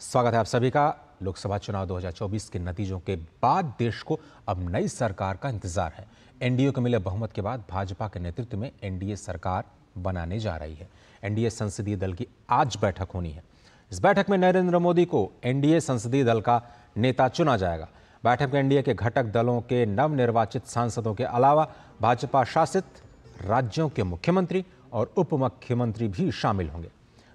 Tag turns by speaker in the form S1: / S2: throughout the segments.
S1: स्वागत है आप सभी का लोकसभा चुनाव 2024 के नतीजों के बाद देश को अब नई सरकार का इंतजार है एनडीए को मिले बहुमत के बाद भाजपा के नेतृत्व में एनडीए सरकार बनाने जा रही है एनडीए संसदीय दल की आज बैठक होनी है इस बैठक में नरेंद्र मोदी को एनडीए संसदीय दल का नेता चुना जाएगा बैठक में एनडीए के घटक दलों के नवनिर्वाचित सांसदों के अलावा भाजपा शासित राज्यों के मुख्यमंत्री और उप मुख्यमंत्री भी शामिल होंगे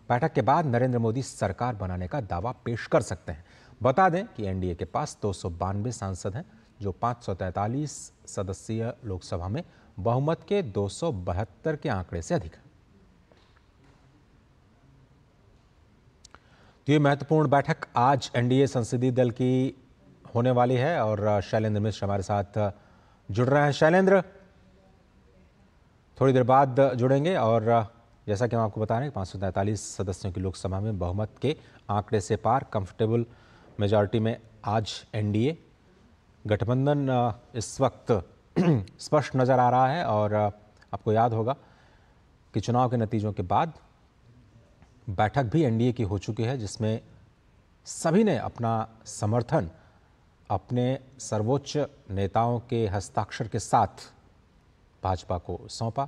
S1: बैठक के बाद नरेंद्र मोदी सरकार बनाने का दावा पेश कर सकते हैं बता दें कि एनडीए के पास दो सांसद हैं जो 543 सदस्यीय लोकसभा में बहुमत के दो के आंकड़े से अधिक हैं तो ये महत्वपूर्ण बैठक आज एनडीए संसदीय दल की होने वाली है और शैलेंद्र मिश्र हमारे साथ जुड़ रहे हैं शैलेंद्र थोड़ी देर बाद जुड़ेंगे और जैसा कि हम आपको बता रहे हैं पाँच सदस्यों की लोकसभा में बहुमत के आंकड़े से पार कंफर्टेबल मेजॉरिटी में आज एनडीए गठबंधन इस वक्त स्पष्ट नज़र आ रहा है और आपको याद होगा कि चुनाव के नतीजों के बाद बैठक भी एनडीए की हो चुकी है जिसमें सभी ने अपना समर्थन अपने सर्वोच्च नेताओं के हस्ताक्षर के साथ भाजपा को सौंपा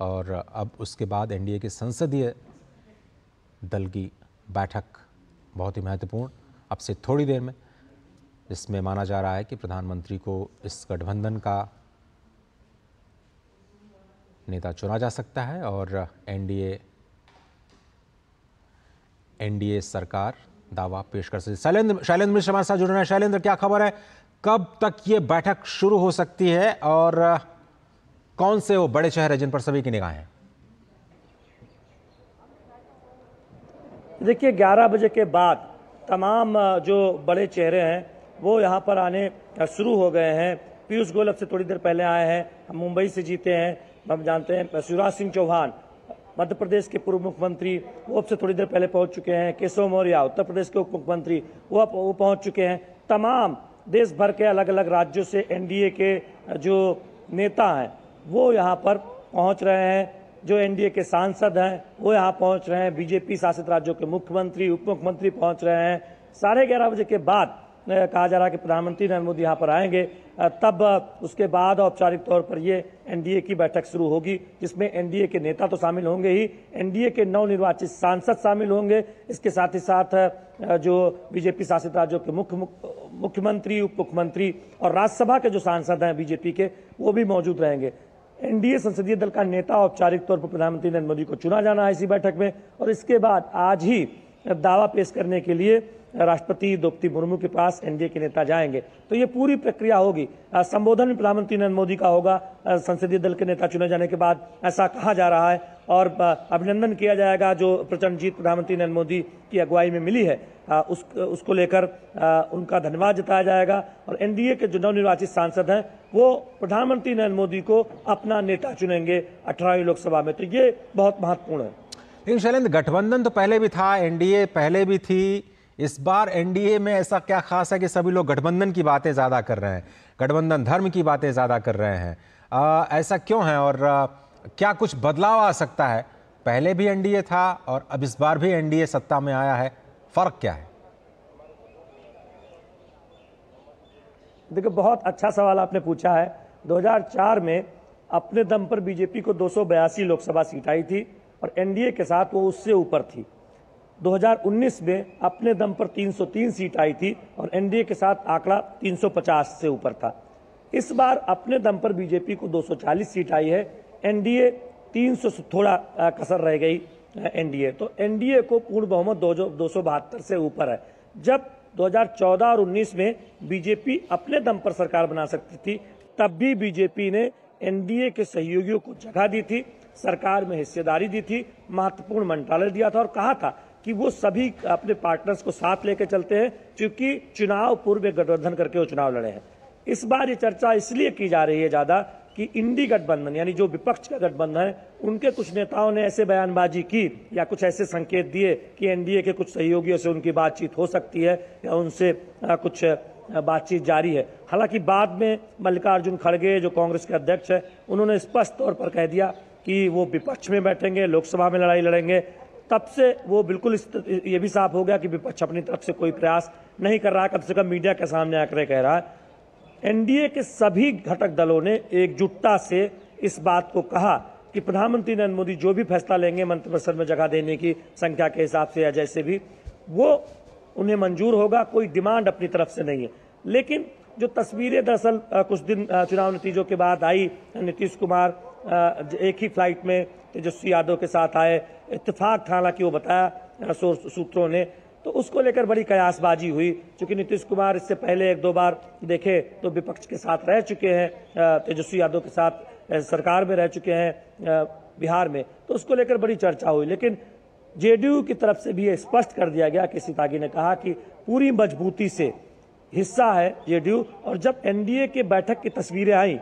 S1: और अब उसके बाद एनडीए के संसदीय दल की बैठक बहुत ही महत्वपूर्ण अब से थोड़ी देर में इसमें माना जा रहा है कि प्रधानमंत्री को इस गठबंधन का नेता चुना जा सकता है और एनडीए एनडीए सरकार दावा पेश कर सकती शैलेंद्र शैलेंद्र मिश्र हमारे साथ जुड़ रहे हैं शैलेंद्र क्या खबर है कब तक ये बैठक शुरू हो सकती है और कौन से वो बड़े शहर है जिन पर सभी की निगाहें
S2: देखिए 11 बजे के बाद तमाम जो बड़े चेहरे हैं वो यहाँ पर आने शुरू हो गए हैं पीयूष गोयल अब से थोड़ी देर पहले आए हैं हम मुंबई से जीते हैं हम जानते हैं शिवराज सिंह चौहान मध्य प्रदेश के पूर्व मुख्यमंत्री वो अब से थोड़ी देर पहले पहुंच चुके हैं केशव मौर्य उत्तर प्रदेश के उप मुख्यमंत्री वो अब वो पहुंच चुके हैं तमाम देश भर के अलग अलग राज्यों से एनडीए के जो नेता हैं वो यहाँ पर पहुँच रहे हैं जो एनडीए के सांसद हैं वो यहाँ पहुँच रहे हैं बीजेपी शासित राज्यों के मुख्यमंत्री उप मुख्यमंत्री पहुँच रहे हैं साढ़े ग्यारह बजे के बाद कहा जा रहा है कि प्रधानमंत्री नरेंद्र मोदी यहाँ पर आएंगे तब उसके बाद औपचारिक तौर पर ये एनडीए की बैठक शुरू होगी जिसमें एनडीए के नेता तो शामिल होंगे ही एनडीए के नवनिर्वाचित सांसद शामिल होंगे इसके साथ ही साथ जो बीजेपी शासित राज्यों के मुख्य मुख्यमंत्री उप मुख्यमंत्री और राज्यसभा के जो सांसद हैं बीजेपी के वो भी मौजूद रहेंगे एनडीए संसदीय दल का नेता औपचारिक तौर पर प्रधानमंत्री नरेंद्र मोदी को चुना जाना है इसी बैठक में और इसके बाद आज ही दावा पेश करने के लिए राष्ट्रपति द्रौपदी मुर्मू के पास एनडीए के नेता जाएंगे तो ये पूरी प्रक्रिया होगी संबोधन प्रधानमंत्री नरेंद्र मोदी का होगा संसदीय दल के नेता चुने जाने के बाद ऐसा कहा जा रहा है और अभिनंदन किया जाएगा जो प्रचंड जीत प्रधानमंत्री नरेंद्र मोदी की अगुवाई में मिली है आ, उस उसको लेकर उनका धन्यवाद जताया जाएगा और एनडीए के जो नवनिर्वाचित सांसद हैं वो प्रधानमंत्री
S1: नरेंद्र मोदी को अपना नेता चुनेंगे अठारहवीं लोकसभा में तो ये बहुत महत्वपूर्ण है लेकिन शैलेंद्र गठबंधन तो पहले भी था एनडीए पहले भी थी इस बार एनडीए में ऐसा क्या खास है कि सभी लोग गठबंधन की बातें ज़्यादा कर रहे हैं गठबंधन धर्म की बातें ज़्यादा कर रहे हैं आ, ऐसा क्यों है और आ, क्या कुछ बदलाव आ सकता है पहले भी एनडीए था और अब इस बार भी एनडीए सत्ता में आया है फ़र्क क्या है
S2: देखिए बहुत अच्छा सवाल आपने पूछा है 2004 में अपने दम पर बीजेपी को दो लोकसभा सीट आई थी और एनडीए के साथ वो उससे ऊपर थी 2019 में अपने दम पर 303 सीट आई थी और एनडीए के साथ आंकड़ा 350 से ऊपर था इस बार अपने दम पर बीजेपी को 240 सीट आई है एनडीए 300 से थोड़ा कसर रह गई एनडीए तो एनडीए को पूर्ण बहुमत दो, बहत्तर से ऊपर है जब 2014 और 19 में बीजेपी अपने दम पर सरकार बना सकती थी तब भी बीजेपी ने एनडीए के सहयोगियों को जगह दी थी सरकार में हिस्सेदारी दी थी महत्वपूर्ण मंत्रालय दिया था और कहा था कि वो सभी अपने पार्टनर्स को साथ लेकर चलते हैं क्योंकि चुनाव पूर्व में गठबंधन करके वो चुनाव लड़े हैं इस बार ये चर्चा इसलिए की जा रही है ज़्यादा कि इंडी गठबंधन यानी जो विपक्ष का गठबंधन है उनके कुछ नेताओं ने ऐसे बयानबाजी की या कुछ ऐसे संकेत दिए कि एनडीए के कुछ सहयोगियों से उनकी बातचीत हो सकती है या उनसे कुछ बातचीत जारी है हालांकि बाद में मल्लिकार्जुन खड़गे जो कांग्रेस के अध्यक्ष है उन्होंने स्पष्ट तौर पर कह दिया कि वो विपक्ष में बैठेंगे लोकसभा में लड़ाई लड़ेंगे तब से वो बिल्कुल ये भी साफ हो गया कि विपक्ष अपनी तरफ से कोई प्रयास नहीं कर रहा कम से कम मीडिया के सामने आकर कह रहा है एनडीए के सभी घटक दलों ने एकजुटता से इस बात को कहा कि प्रधानमंत्री नरेंद्र मोदी जो भी फैसला लेंगे मंत्रिपरिषद में जगह देने की संख्या के हिसाब से या जैसे भी वो उन्हें मंजूर होगा कोई डिमांड अपनी तरफ से नहीं है लेकिन जो तस्वीरें दरअसल कुछ दिन चुनाव नतीजों के बाद आई नीतीश कुमार एक ही फ्लाइट में तेजस्वी यादव के साथ आए इतफाक था हालांकि वो बताया सूत्रों ने तो उसको लेकर बड़ी कयासबाजी हुई चूंकि नीतीश कुमार इससे पहले एक दो बार देखे तो विपक्ष के साथ रह चुके हैं तेजस्वी यादव के साथ सरकार में रह चुके हैं बिहार में तो उसको लेकर बड़ी चर्चा हुई लेकिन जेडीयू की तरफ से भी ये स्पष्ट कर दिया गया कि सीतागी ने कहा कि पूरी मजबूती से हिस्सा है जेडीयू और जब एनडीए के बैठक की तस्वीरें आई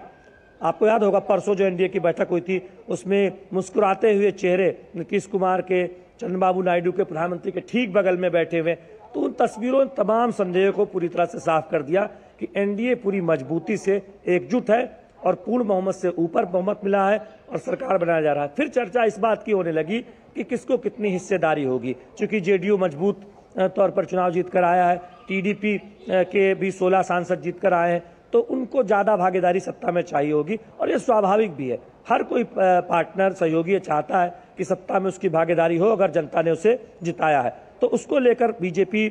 S2: आपको याद होगा परसों जो एनडीए की बैठक हुई थी उसमें मुस्कुराते हुए चेहरे नीतीश कुमार के चंद्रबाबू नायडू के प्रधानमंत्री के ठीक बगल में बैठे हुए तो उन तस्वीरों ने तमाम संदेह को पूरी तरह से साफ कर दिया कि एनडीए पूरी मजबूती से एकजुट है और पूर्ण बहुमत से ऊपर बहुमत मिला है और सरकार बनाया जा रहा है फिर चर्चा इस बात की होने लगी कि किसको कितनी हिस्सेदारी होगी चूंकि जेडीयू मजबूत तौर पर चुनाव जीत कर आया है टीडीपी के भी 16 सांसद जीत कर आए हैं तो उनको ज़्यादा भागीदारी सत्ता में चाहिए होगी और ये स्वाभाविक भी है हर कोई पार्टनर सहयोगी चाहता है कि सत्ता में उसकी भागीदारी हो अगर जनता ने उसे जिताया है तो उसको लेकर बीजेपी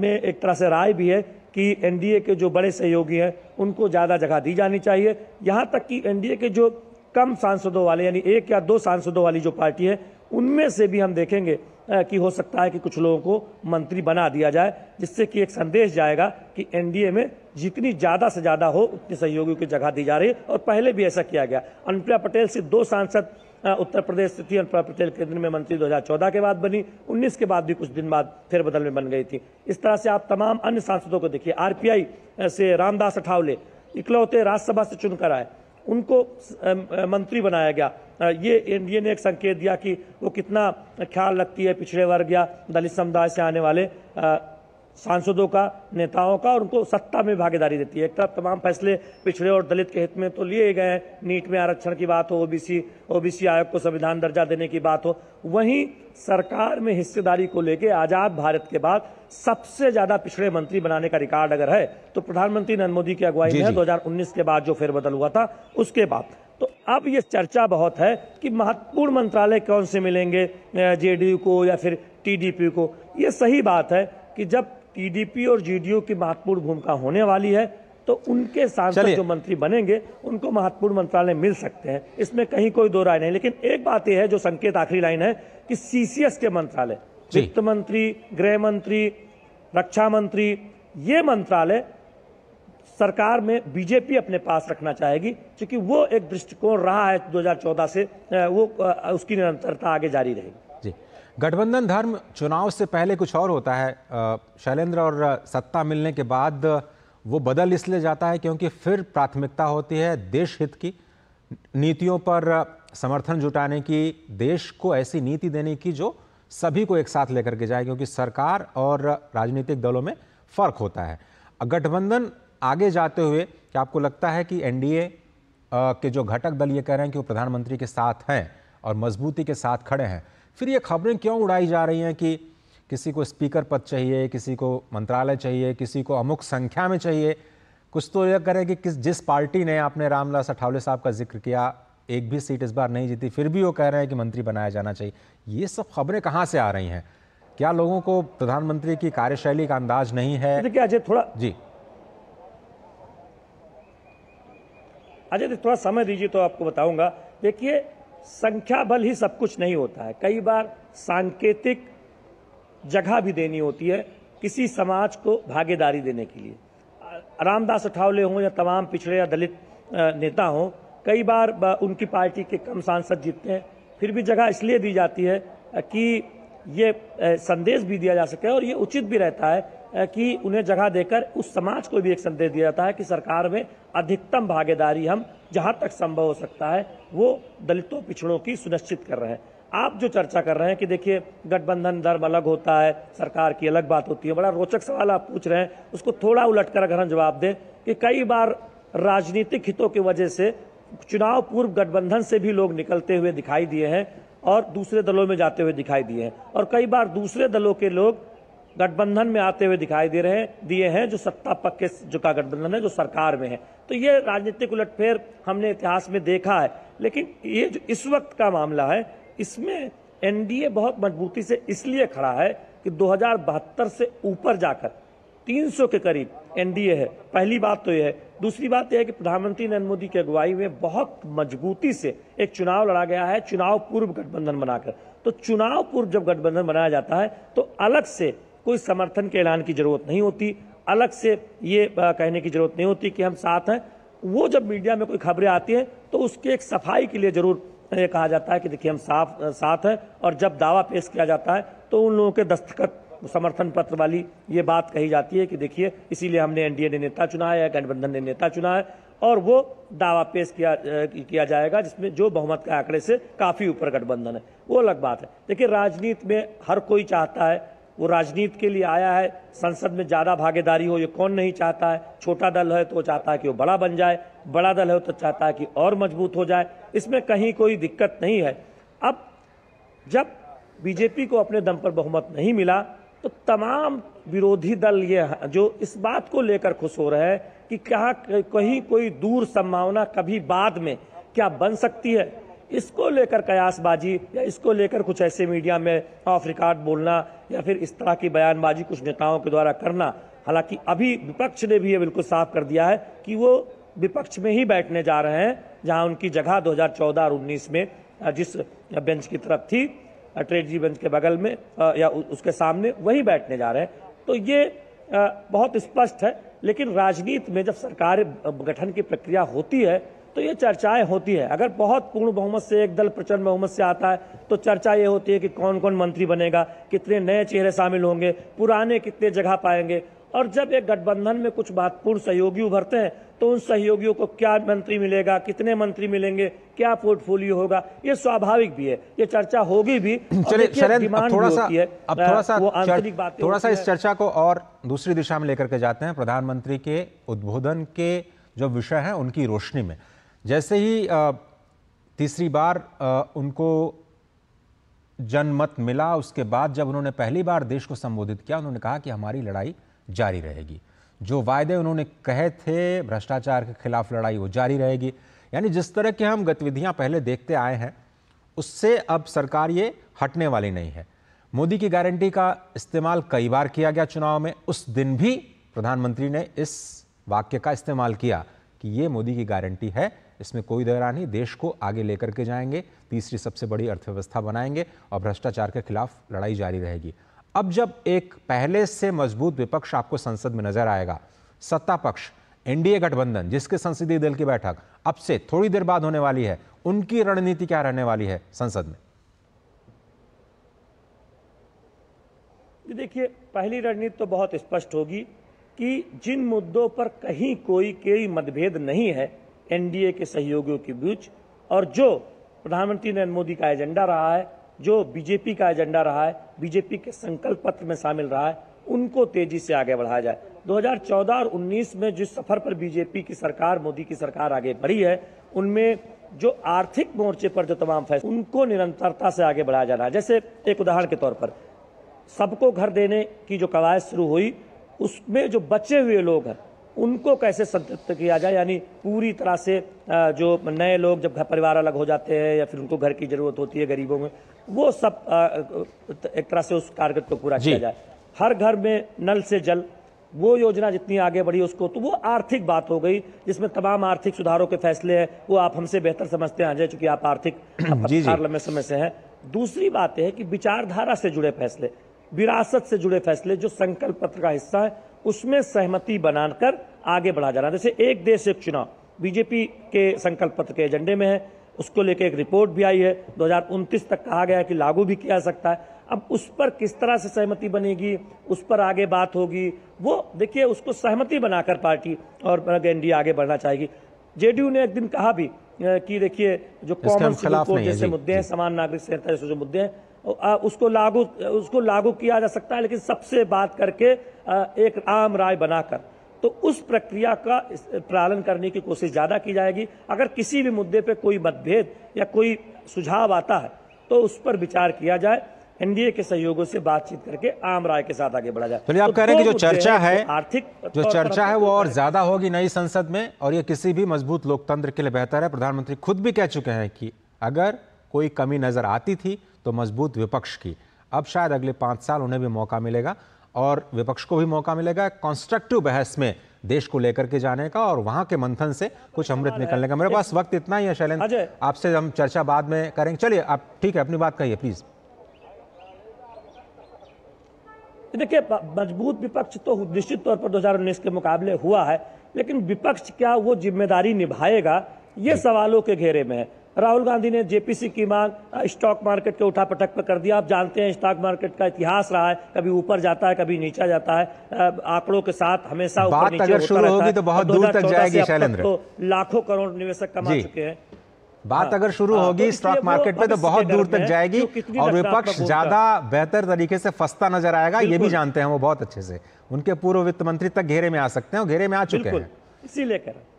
S2: में एक तरह से राय भी है कि एनडीए के जो बड़े सहयोगी हैं उनको ज़्यादा जगह दी जानी चाहिए यहाँ तक कि एनडीए के जो कम सांसदों वाले यानी एक या दो सांसदों वाली जो पार्टी है उनमें से भी हम देखेंगे कि हो सकता है कि कुछ लोगों को मंत्री बना दिया जाए जिससे कि एक संदेश जाएगा कि एनडीए में जितनी ज़्यादा से ज़्यादा हो उतनी सहयोगियों की जगह दी जा रही है और पहले भी ऐसा किया गया अनुप्रिया पटेल से दो सांसद उत्तर प्रदेश से थी अनुप्रिया पटेल केंद्र में मंत्री 2014 के बाद बनी 19 के बाद भी कुछ दिन बाद फिर बदल में बन गई थी इस तरह से आप तमाम अन्य सांसदों को देखिए आरपीआई से रामदास अठावले इकलौते राज्यसभा से चुनकर आए उनको मंत्री बनाया गया ये एनडीए ने एक संकेत दिया कि वो कितना ख्याल रखती है पिछड़े वर्ग या दलित समुदाय से आने वाले सांसदों का नेताओं का और उनको सत्ता में भागीदारी देती है एक तरफ तमाम फैसले पिछड़े और दलित के हित में तो लिए गए हैं नीट में आरक्षण की बात हो ओबीसी ओबीसी आयोग को संविधान दर्जा देने की बात हो वहीं सरकार में हिस्सेदारी को लेकर आज़ाद भारत के बाद सबसे ज़्यादा पिछड़े मंत्री बनाने का रिकॉर्ड अगर है तो प्रधानमंत्री नरेंद्र मोदी की अगुवाई में दो के बाद जो फेरबदल हुआ था उसके बाद तो अब ये चर्चा बहुत है कि महत्वपूर्ण मंत्रालय कौन से मिलेंगे जेडीयू को या फिर टीडीपी को ये सही बात है कि जब टीडीपी और जीडीयू की महत्वपूर्ण भूमिका होने वाली है तो उनके सांसद जो मंत्री बनेंगे उनको महत्वपूर्ण मंत्रालय मिल सकते हैं इसमें कहीं कोई दो राय नहीं लेकिन एक बात यह है जो संकेत आखिरी लाइन है कि सीसीएस के मंत्रालय वित्त मंत्री गृह मंत्री रक्षा मंत्री ये मंत्रालय सरकार में बीजेपी अपने पास रखना चाहेगी क्योंकि वो एक दृष्टिकोण रहा है 2014 से वो उसकी निरंतरता आगे जारी रहेगी
S1: गठबंधन धर्म चुनाव से पहले कुछ और होता है शैलेंद्र और सत्ता मिलने के बाद वो बदल इसलिए जाता है क्योंकि फिर प्राथमिकता होती है देश हित की नीतियों पर समर्थन जुटाने की देश को ऐसी नीति देने की जो सभी को एक साथ लेकर के जाए क्योंकि सरकार और राजनीतिक दलों में फ़र्क होता है गठबंधन आगे जाते हुए क्या आपको लगता है कि एनडीए के जो घटक दल ये कह रहे हैं कि वो प्रधानमंत्री के साथ हैं और मजबूती के साथ खड़े हैं फिर ये खबरें क्यों उड़ाई जा रही हैं कि किसी को स्पीकर पद चाहिए किसी को मंत्रालय चाहिए किसी को अमुक संख्या में चाहिए कुछ तो यह करें कि किस जिस पार्टी ने आपने रामलाल अठावले साहब का जिक्र किया एक भी सीट इस बार नहीं जीती फिर भी वो कह रहे हैं कि मंत्री बनाया जाना चाहिए ये सब खबरें कहाँ से आ रही हैं क्या लोगों को प्रधानमंत्री की कार्यशैली का अंदाज नहीं है देखिए अजय थोड़ा जी अजय थोड़ा
S2: समय दीजिए तो आपको बताऊंगा देखिए संख्या बल ही सब कुछ नहीं होता है कई बार सांकेतिक जगह भी देनी होती है किसी समाज को भागीदारी देने के लिए रामदास अठावले हों या तमाम पिछड़े या दलित नेता हों कई बार उनकी पार्टी के कम सांसद जीतते हैं फिर भी जगह इसलिए दी जाती है कि ये संदेश भी दिया जा सके और ये उचित भी रहता है कि उन्हें जगह देकर उस समाज को भी एक संदेश दिया जाता है कि सरकार में अधिकतम भागीदारी हम जहाँ तक संभव हो सकता है वो दलितों पिछड़ों की सुनिश्चित कर रहे हैं आप जो चर्चा कर रहे हैं कि देखिए गठबंधन धर्म अलग होता है सरकार की अलग बात होती है बड़ा रोचक सवाल आप पूछ रहे हैं उसको थोड़ा उलट कर अगर हम जवाब दें कि कई बार राजनीतिक हितों की वजह से चुनाव पूर्व गठबंधन से भी लोग निकलते हुए दिखाई दिए हैं और दूसरे दलों में जाते हुए दिखाई दिए हैं और कई बार दूसरे दलों के लोग गठबंधन में आते हुए दिखाई दे रहे हैं दिए हैं जो सत्ता पक्ष के जो का गठबंधन है जो सरकार में है तो ये राजनीतिक उलटफेर हमने इतिहास में देखा है लेकिन ये जो इस वक्त का मामला है इसमें एनडीए बहुत मजबूती से इसलिए खड़ा है कि दो से ऊपर जाकर 300 के करीब एनडीए है पहली बात तो यह है दूसरी बात यह है कि प्रधानमंत्री नरेंद्र मोदी की अगुवाई में बहुत मजबूती से एक चुनाव लड़ा गया है चुनाव पूर्व गठबंधन बनाकर तो चुनाव पूर्व जब गठबंधन बनाया जाता है तो अलग से कोई समर्थन के ऐलान की ज़रूरत नहीं होती अलग से ये कहने की ज़रूरत नहीं होती कि हम साथ हैं वो जब मीडिया में कोई खबरें आती हैं तो उसके एक सफाई के लिए ज़रूर ये कहा जाता है कि देखिए हम साफ साथ हैं और जब दावा पेश किया जाता है तो उन लोगों के दस्तखत समर्थन पत्र वाली ये बात कही जाती है कि देखिए इसीलिए हमने एनडीए ने नेता चुना है गठबंधन ने नेता चुना है और वो दावा पेश किया किया जाएगा जिसमें जो बहुमत के आंकड़े से काफ़ी ऊपर गठबंधन है वो अलग बात है देखिए राजनीति में हर कोई चाहता है वो राजनीति के लिए आया है संसद में ज़्यादा भागीदारी हो ये कौन नहीं चाहता है छोटा दल है तो चाहता है कि वो बड़ा बन जाए बड़ा दल है तो चाहता है कि और मजबूत हो जाए इसमें कहीं कोई दिक्कत नहीं है अब जब बीजेपी को अपने दम पर बहुमत नहीं मिला तो तमाम विरोधी दल ये जो इस बात को लेकर खुश हो रहे हैं कि क्या कहीं कोई दूर संभावना कभी बाद में क्या बन सकती है इसको लेकर कयासबाजी या इसको लेकर कुछ ऐसे मीडिया में ऑफ रिकॉर्ड बोलना या फिर इस तरह की बयानबाजी कुछ नेताओं के द्वारा करना हालांकि अभी विपक्ष ने भी ये बिल्कुल साफ कर दिया है कि वो विपक्ष में ही बैठने जा रहे हैं जहां उनकी जगह 2014 और 19 में जिस बेंच की तरफ थी ट्रेड जी बेंच के बगल में या उसके सामने वही बैठने जा रहे हैं तो ये बहुत स्पष्ट है लेकिन राजनीति में जब सरकार गठन की प्रक्रिया होती है तो ये चर्चाएं होती है अगर बहुत पूर्ण बहुमत से एक दल प्रचंड बहुमत से आता है तो चर्चा ये होती है कि कौन कौन मंत्री बनेगा कितने नए चेहरे शामिल होंगे पुराने कितने जगह पाएंगे और जब एक गठबंधन में कुछ महत्वपूर्ण सहयोगी उभरते हैं तो उन सहयोगियों को क्या मंत्री मिलेगा कितने मंत्री मिलेंगे क्या पोर्टफोलियो होगा ये स्वाभाविक भी है ये चर्चा होगी भी चलिए थोड़ा सा अब थोड़ा सा थोड़ा सा इस चर्चा
S1: को और दूसरी दिशा में लेकर के जाते हैं प्रधानमंत्री के उद्बोधन के जो विषय हैं उनकी रोशनी में जैसे ही तीसरी बार उनको जनमत मिला उसके बाद जब उन्होंने पहली बार देश को संबोधित किया उन्होंने कहा कि हमारी लड़ाई जारी रहेगी जो वायदे उन्होंने कहे थे भ्रष्टाचार के खिलाफ लड़ाई वो जारी रहेगी यानी जिस तरह की हम गतिविधियां पहले देखते आए हैं उससे अब सरकार ये हटने वाली नहीं है मोदी की गारंटी का इस्तेमाल कई बार किया गया चुनाव में उस दिन भी प्रधानमंत्री ने इस वाक्य का इस्तेमाल किया कि ये मोदी की गारंटी है इसमें कोई दरा नहीं देश को आगे लेकर के जाएंगे तीसरी सबसे बड़ी अर्थव्यवस्था बनाएंगे और भ्रष्टाचार के खिलाफ लड़ाई जारी रहेगी अब जब एक पहले से मजबूत विपक्ष आपको संसद में नजर आएगा सत्ता पक्ष एनडीए गठबंधन जिसके संसदीय दल की बैठक अब से थोड़ी देर बाद होने वाली है उनकी रणनीति क्या रहने वाली है संसद में
S2: देखिए पहली रणनीति तो बहुत स्पष्ट होगी कि जिन मुद्दों पर कहीं कोई कोई मतभेद नहीं है एनडीए के सहयोगियों के बीच और जो प्रधानमंत्री नरेंद्र मोदी का एजेंडा रहा है जो बीजेपी का एजेंडा रहा है बीजेपी के संकल्प पत्र में शामिल रहा है उनको तेजी से आगे बढ़ाया जाए 2014 और 19 में जिस सफर पर बीजेपी की सरकार मोदी की सरकार आगे बढ़ी है उनमें जो आर्थिक मोर्चे पर जो तमाम फैसले उनको निरंतरता से आगे बढ़ाया जाना है जैसे एक उदाहरण के तौर पर सबको घर देने की जो कवायद शुरू हुई उसमें जो बचे हुए लोग हैं उनको कैसे संतृप्त किया जाए यानी पूरी तरह से जो नए लोग जब घर परिवार अलग हो जाते हैं या फिर उनको घर की ज़रूरत होती है गरीबों में वो सब एक तरह से उस टारगेट को पूरा किया जाए हर घर में नल से जल वो योजना जितनी आगे बढ़ी उसको तो वो आर्थिक बात हो गई जिसमें तमाम आर्थिक सुधारों के फैसले हैं वो आप हमसे बेहतर समझते हैं अजय चूंकि आप आर्थिक लंबे समय से हैं दूसरी बात है कि विचारधारा से जुड़े फैसले विरासत से जुड़े फैसले जो संकल्प पत्र का हिस्सा है उसमें सहमति बनाकर आगे बढ़ा जाना जैसे एक देश एक चुनाव बीजेपी के संकल्प पत्र के एजेंडे में है उसको लेकर एक रिपोर्ट भी आई है दो तक कहा गया है कि लागू भी किया सकता है अब उस पर किस तरह से सहमति बनेगी उस पर आगे बात होगी वो देखिए उसको सहमति बनाकर पार्टी और एनडीए आगे बढ़ना चाहेगी जेडीयू ने एक दिन कहा भी कि देखिए जो कॉमन सिविल कोड जैसे मुद्दे हैं समान नागरिक संहिता जैसे जो मुद्दे हैं उसको लागू उसको लागू किया जा सकता है लेकिन सबसे बात करके एक आम राय बनाकर तो उस प्रक्रिया का पालन करने की कोशिश ज़्यादा की जाएगी अगर किसी भी मुद्दे पे कोई मतभेद या कोई सुझाव आता है तो उस पर विचार किया जाए एनडीए के सहयोगों से बातचीत करके आम राय के साथ आगे बढ़ा जाए तो आप कह रहे हैं कि जो चर्चा है आर्थिक
S1: जो चर्चा है वो और ज्यादा होगी नई संसद में और ये किसी भी मजबूत लोकतंत्र के लिए बेहतर है प्रधानमंत्री खुद भी कह चुके हैं कि अगर कोई कमी नजर आती थी तो मजबूत विपक्ष की अब शायद अगले पाँच साल उन्हें भी मौका मिलेगा और विपक्ष को भी मौका मिलेगा कॉन्स्ट्रक्टिव बहस में देश को लेकर के जाने का और वहां के मंथन से कुछ अमृत निकलने का मेरे पास वक्त इतना ही है शैलेंद्र आपसे हम चर्चा बाद में करेंगे चलिए आप ठीक है अपनी बात कहिए प्लीज़
S2: देखिए मजबूत विपक्ष तो निश्चित तौर पर दो के मुकाबले हुआ है लेकिन विपक्ष क्या वो जिम्मेदारी निभाएगा ये सवालों के घेरे में है राहुल गांधी ने जेपीसी की मांग स्टॉक मार्केट के उठा पटक पर कर दिया आप जानते हैं स्टॉक मार्केट का इतिहास रहा है कभी ऊपर जाता है कभी नीचा जाता है आंकड़ों के साथ हमेशा ऊपर नीचे अगर रहता है तो बहुत दूर तक जाएगी शैलेंद्र तो लाखों करोड़ निवेशक कमा चुके हैं
S1: बात हाँ, अगर शुरू तो होगी स्टॉक मार्केट तो में तो बहुत दूर तक जाएगी और विपक्ष ज्यादा बेहतर तरीके से फंसता नजर आएगा ये भी जानते हैं वो बहुत अच्छे से उनके पूर्व वित्त मंत्री तक घेरे में आ सकते हैं और घेरे में आ चुके हैं
S2: इसीलिए कह